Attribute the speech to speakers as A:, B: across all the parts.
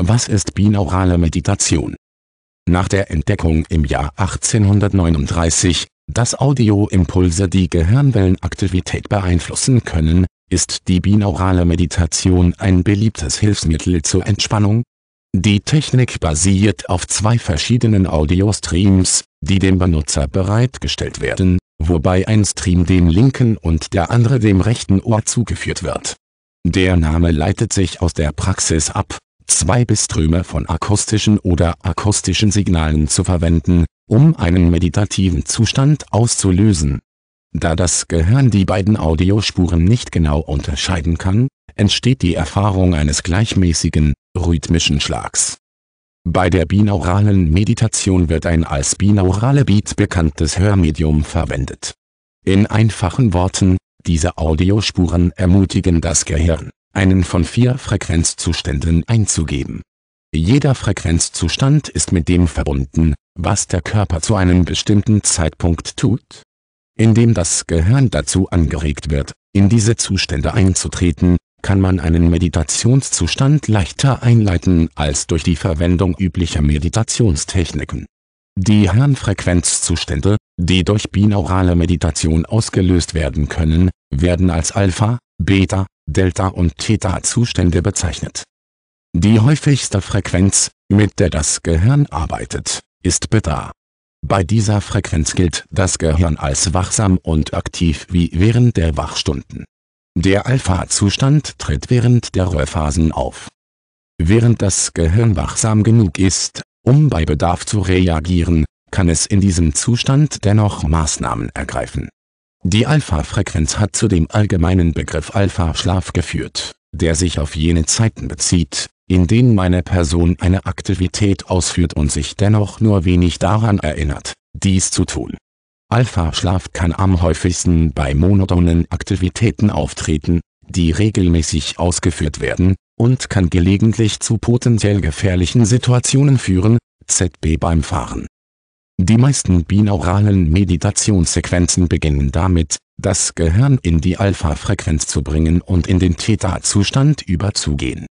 A: Was ist binaurale Meditation? Nach der Entdeckung im Jahr 1839, dass Audioimpulse die Gehirnwellenaktivität beeinflussen können, ist die binaurale Meditation ein beliebtes Hilfsmittel zur Entspannung. Die Technik basiert auf zwei verschiedenen Audio-Streams, die dem Benutzer bereitgestellt werden, wobei ein Stream dem linken und der andere dem rechten Ohr zugeführt wird. Der Name leitet sich aus der Praxis ab zwei bis Ströme von akustischen oder akustischen Signalen zu verwenden, um einen meditativen Zustand auszulösen. Da das Gehirn die beiden Audiospuren nicht genau unterscheiden kann, entsteht die Erfahrung eines gleichmäßigen, rhythmischen Schlags. Bei der binauralen Meditation wird ein als binaurale Beat bekanntes Hörmedium verwendet. In einfachen Worten, diese Audiospuren ermutigen das Gehirn, einen von vier Frequenzzuständen einzugeben. Jeder Frequenzzustand ist mit dem verbunden, was der Körper zu einem bestimmten Zeitpunkt tut. Indem das Gehirn dazu angeregt wird, in diese Zustände einzutreten, kann man einen Meditationszustand leichter einleiten als durch die Verwendung üblicher Meditationstechniken. Die Hirnfrequenzzustände, die durch binaurale Meditation ausgelöst werden können, werden als Alpha, Beta, Delta- und Theta-Zustände bezeichnet. Die häufigste Frequenz, mit der das Gehirn arbeitet, ist Beta. Bei dieser Frequenz gilt das Gehirn als wachsam und aktiv wie während der Wachstunden. Der Alpha-Zustand tritt während der Ruhephasen auf. Während das Gehirn wachsam genug ist, um bei Bedarf zu reagieren, kann es in diesem Zustand dennoch Maßnahmen ergreifen die Alpha-Frequenz hat zu dem allgemeinen Begriff Alpha-Schlaf geführt, der sich auf jene Zeiten bezieht, in denen meine Person eine Aktivität ausführt und sich dennoch nur wenig daran erinnert, dies zu tun. Alpha-Schlaf kann am häufigsten bei monotonen Aktivitäten auftreten, die regelmäßig ausgeführt werden, und kann gelegentlich zu potenziell gefährlichen Situationen führen, ZB beim Fahren die meisten binauralen Meditationssequenzen beginnen damit, das Gehirn in die Alpha-Frequenz zu bringen und in den Theta-Zustand überzugehen.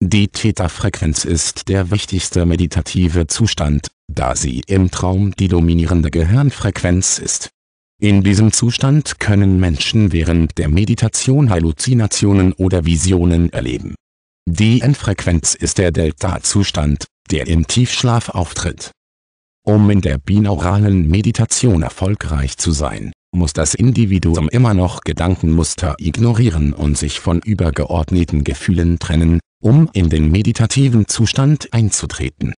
A: Die Theta-Frequenz ist der wichtigste meditative Zustand, da sie im Traum die dominierende Gehirnfrequenz ist. In diesem Zustand können Menschen während der Meditation Halluzinationen oder Visionen erleben. Die N-Frequenz ist der Delta-Zustand, der im Tiefschlaf auftritt um in der binauralen Meditation erfolgreich zu sein, muss das Individuum immer noch Gedankenmuster ignorieren und sich von übergeordneten Gefühlen trennen, um in den meditativen Zustand einzutreten.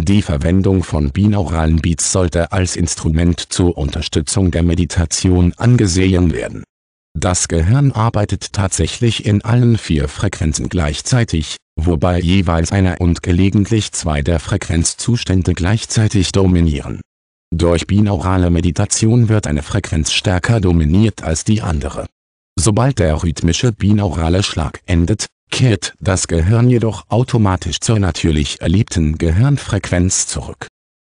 A: Die Verwendung von binauralen Beats sollte als Instrument zur Unterstützung der Meditation angesehen werden das Gehirn arbeitet tatsächlich in allen vier Frequenzen gleichzeitig, wobei jeweils einer und gelegentlich zwei der Frequenzzustände gleichzeitig dominieren. Durch binaurale Meditation wird eine Frequenz stärker dominiert als die andere. Sobald der rhythmische binaurale Schlag endet, kehrt das Gehirn jedoch automatisch zur natürlich erlebten Gehirnfrequenz zurück